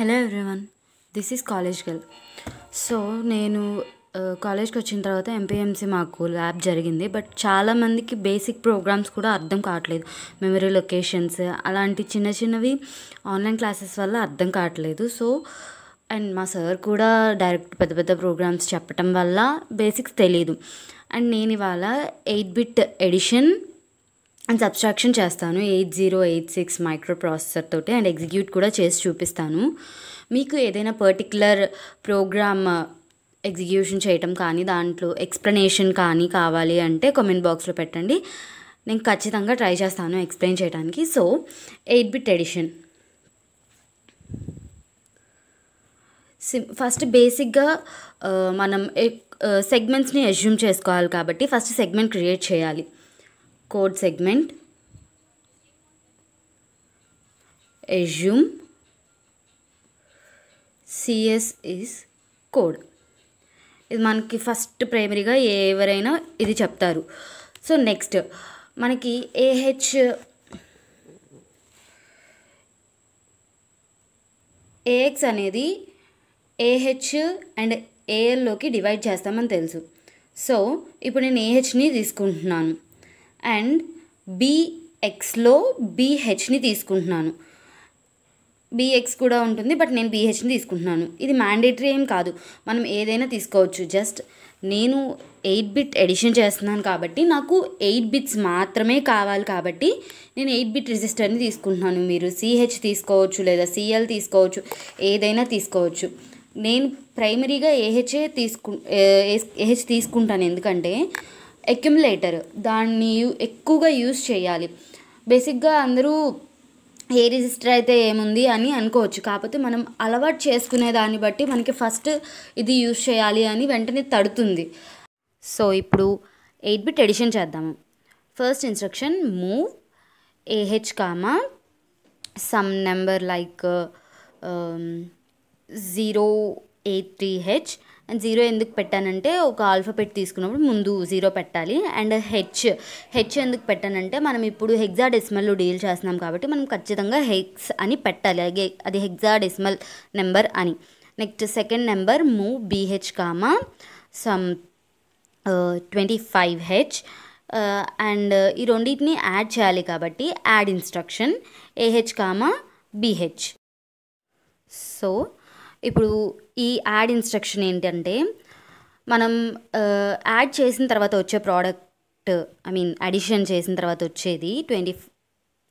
hello everyone this is college girl so నేను కాలేజ్కి uh, వచ్చిన తర్వాత ఎంపీఎంసీ మాకు ల్యాబ్ జరిగింది బట్ చాలామందికి బేసిక్ ప్రోగ్రామ్స్ కూడా అర్థం కావట్లేదు మెమరీ లొకేషన్స్ అలాంటి చిన్న చిన్నవి ఆన్లైన్ క్లాసెస్ వల్ల అర్థం కావట్లేదు సో అండ్ మా సార్ కూడా డైరెక్ట్ పెద్ద పెద్ద ప్రోగ్రామ్స్ చెప్పటం వల్ల బేసిక్స్ తెలియదు అండ్ నేను ఇవాళ eight bit addition and subtraction చేస్తాను eight zero eight six microprocessor తోటి అండ్ ఎగ్జిక్యూట్ కూడా చేసి చూపిస్తాను మీకు ఏదైనా పర్టిక్యులర్ ప్రోగ్రామ్ uh, ఎగ్జిక్యూషన్ చేయటం కానీ దాంట్లో ఎక్స్ప్లెనేషన్ కానీ కావాలి అంటే కామెంట్ బాక్స్లో పెట్టండి నేను ఖచ్చితంగా ట్రై చేస్తాను ఎక్స్ప్లెయిన్ చేయడానికి సో ఎయిట్ బిట్ ఎడిషన్ సిమ్ ఫస్ట్ బేసిక్గా మనం సెగ్మెంట్స్ని uh, అజ్యూమ్ చేసుకోవాలి కాబట్టి ఫస్ట్ సెగ్మెంట్ క్రియేట్ చేయాలి code segment assume CS is code ఇది మనకి ఫస్ట్ ప్రైమరీగా ఎవరైనా ఇది చెప్తారు సో నెక్స్ట్ మనకి ఏహెచ్ ఏఎక్స్ అనేది ఏహెచ్ అండ్ ఏఎల్లోకి డివైడ్ చేస్తామని తెలుసు సో ఇప్పుడు నేను ఏహెచ్ని తీసుకుంటున్నాను అండ్ బీఎక్స్లో బీహెచ్ని తీసుకుంటున్నాను బీఎక్స్ కూడా ఉంటుంది బట్ నేను బీహెచ్ని తీసుకుంటున్నాను ఇది మ్యాండేటరీ ఏం కాదు మనం ఏదైనా తీసుకోవచ్చు జస్ట్ నేను ఎయిట్ బిట్ ఎడిషన్ చేస్తున్నాను కాబట్టి నాకు ఎయిట్ బిట్స్ మాత్రమే కావాలి కాబట్టి నేను ఎయిట్ బిట్ రిజిస్టర్ని తీసుకుంటున్నాను మీరు సిహెచ్ తీసుకోవచ్చు లేదా సిఎల్ తీసుకోవచ్చు ఏదైనా తీసుకోవచ్చు నేను ప్రైమరీగా ఏహెచ్ఏ తీసుకు ఏహెచ్ తీసుకుంటాను ఎందుకంటే అక్యుములేటర్ దాన్ని ఎక్కువగా యూస్ చేయాలి బేసిక్గా అందరూ ఏ రిజిస్టర్ అయితే ఏముంది అని అనుకోవచ్చు కాకపోతే మనం అలవాటు చేసుకునే దాన్ని బట్టి మనకి ఫస్ట్ ఇది యూస్ చేయాలి అని వెంటనే తడుతుంది సో ఇప్పుడు ఎయిట్ బిట్ ఎడిషన్ చేద్దాము first instruction move AH comma some number like zero eight three H and zero ఎందుకు పెట్టానంటే ఒక ఆల్ఫాబెట్ తీసుకున్నప్పుడు ముందు జీరో పెట్టాలి అండ్ హెచ్ హెచ్ ఎందుకు పెట్టానంటే మనం ఇప్పుడు హెగ్జా డెస్మల్లో డీల్ చేస్తున్నాం కాబట్టి మనం ఖచ్చితంగా హెక్స్ అని పెట్టాలి అది హెగ్జా డెస్మల్ నెంబర్ అని next second number move BH comma some twenty five H and ఈ రెండింటిని యాడ్ చేయాలి కాబట్టి add instruction AH comma BH so ఇప్పుడు ఈ యాడ్ ఇన్స్ట్రక్షన్ ఏంటంటే మనం యాడ్ చేసిన తర్వాత వచ్చే ప్రోడక్ట్ ఐ మీన్ అడిషన్ చేసిన తర్వాత వచ్చేది twenty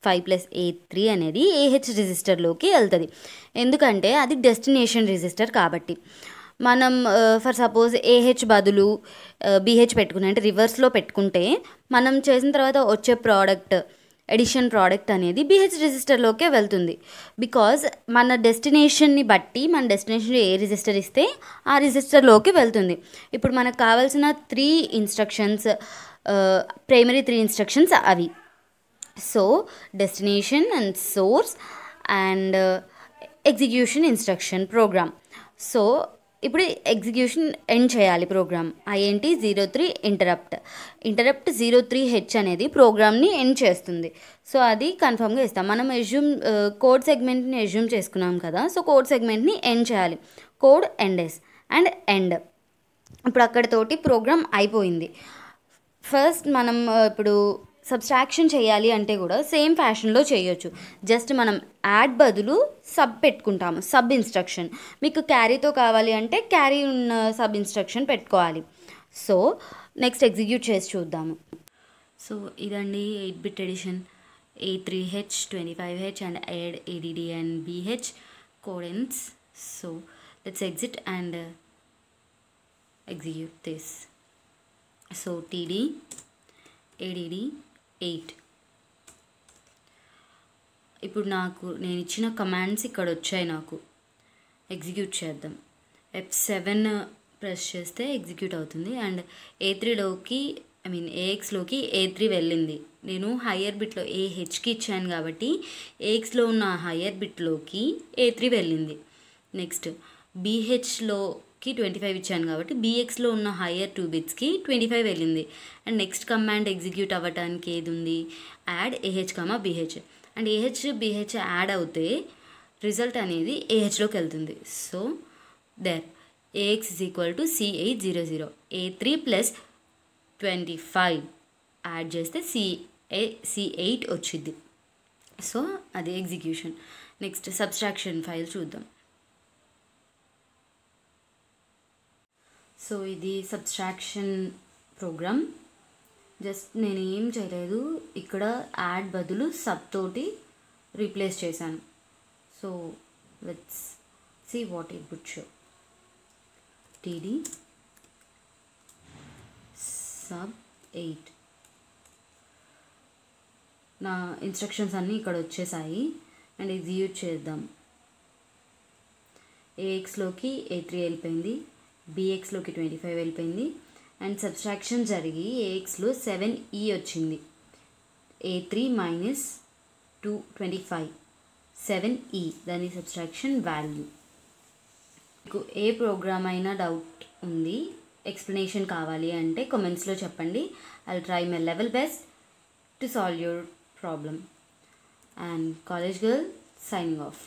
five plus A three అనేది ఏహెచ్ రిజిస్టర్లోకి వెళ్తుంది ఎందుకంటే అది డెస్టినేషన్ రిజిస్టర్ కాబట్టి మనం ఫర్ సపోజ్ ఏహెచ్ బదులు బీహెచ్ పెట్టుకుని అంటే రివర్స్లో పెట్టుకుంటే మనం చేసిన తర్వాత వచ్చే ప్రోడక్ట్ ఎడిషన్ ప్రోడక్ట్ అనేది బిహెచ్ రిజిస్టర్లోకే వెళ్తుంది బికాజ్ మన డెస్టినేషన్ని బట్టి మన డెస్టినేషన్ ఏ రిజిస్టర్ ఇస్తే ఆ రిజిస్టర్లోకి వెళ్తుంది ఇప్పుడు మనకు కావాల్సిన three instructions primary three instructions అవి so destination and source and execution instruction program so ఇప్పుడు ఎగ్జిక్యూషన్ ఎండ్ చేయాలి program INT zero three interrupt interrupt zero three H అనేది ప్రోగ్రామ్ని ఎండ్ చేస్తుంది సో అది కన్ఫర్మ్గా ఇస్తాం మనం ఎజ్యూమ్ కోడ్ సెగ్మెంట్ని ఎజ్యూమ్ చేసుకున్నాం కదా సో కోడ్ సెగ్మెంట్ని ఎండ్ చేయాలి కోడ్ ఎండెస్ అండ్ ఎండ్ ఇప్పుడు అక్కడితోటి ప్రోగ్రామ్ అయిపోయింది ఫస్ట్ మనం ఇప్పుడు సబ్స్ట్రాక్షన్ చేయాలి అంటే కూడా సేమ్ ఫ్యాషన్లో చేయొచ్చు జస్ట్ మనం యాడ్ బదులు సబ్ పెట్టుకుంటాము సబ్ ఇన్స్ట్రక్షన్ మీకు క్యారీతో కావాలి అంటే క్యారీ ఉన్న సబ్ ఇన్స్ట్రక్షన్ పెట్టుకోవాలి సో నెక్స్ట్ ఎగ్జిక్యూట్ చేసి చూద్దాము సో ఇదండి eight bit addition A three H twenty five H and add ADD and BH code ends so let's exit and execute this so TD ADD eight ఇప్పుడు నాకు నేను ఇచ్చిన commands ఇక్కడ వచ్చాయి నాకు ఎగ్జిక్యూట్ చేద్దాం ఎఫ్ సెవెన్ ప్రెస్ చేస్తే ఎగ్జిక్యూట్ అవుతుంది అండ్ ఏ త్రీలోకి ఐ మీన్ ఏఎక్స్లోకి ఏ త్రీ వెళ్ళింది నేను హయ్యర్ బిట్లో ఏ హెచ్కి ఇచ్చాను కాబట్టి ఏఎక్స్లో ఉన్న హయ్యర్ బిట్లోకి ఏ త్రీ వెళ్ళింది నెక్స్ట్ బీహెచ్లో కి ట్వంటీ ఫైవ్ ఇచ్చాను కాబట్టి బీఎక్స్లో ఉన్న హయ్యర్ టూ బిట్స్కి ట్వంటీ ఫైవ్ వెళ్ళింది అండ్ నెక్స్ట్ కమాండ్ ఎగ్జిక్యూట్ అవ్వటానికి ఏది ఉంది add AH comma BH and AH BH add అవుతే రిజల్ట్ అనేది ఏహెచ్లోకి వెళ్తుంది so there AX is equal to C eight zero zero A three plus twenty five add చేస్తే C A A C eight వచ్చింది so అది ఎగ్జిక్యూషన్ నెక్స్ట్ సబ్స్ట్రాక్షన్ ఫైల్ చూద్దాం so ఇది subtraction program just నేను ఏం చేయలేదు ఇక్కడ యాడ్ బదులు సబ్ తోటి రీప్లేస్ చేశాను so let's see what it would show TD sub eight నా ఇన్స్ట్రక్షన్స్ అన్నీ ఇక్కడ వచ్చేసాయి అండ్ యూజ్ చేద్దాం ఎక్స్లోకి ఏ త్రీ వెళ్ళిపోయింది బీఎక్స్లోకి ట్వంటీ ఫైవ్ వెళ్ళిపోయింది అండ్ సబ్స్ట్రాక్షన్ జరిగి ఏఎక్స్లో సెవెన్ ఈ వచ్చింది A three minus two twenty five seven E దాని సబ్స్ట్రాక్షన్ వాల్యూ మీకు ఏ ప్రోగ్రామ్ అయినా డౌట్ ఉంది ఎక్స్ప్లెనేషన్ కావాలి అంటే కమెంట్స్లో చెప్పండి I try my level best to solve your problem and college girl signing of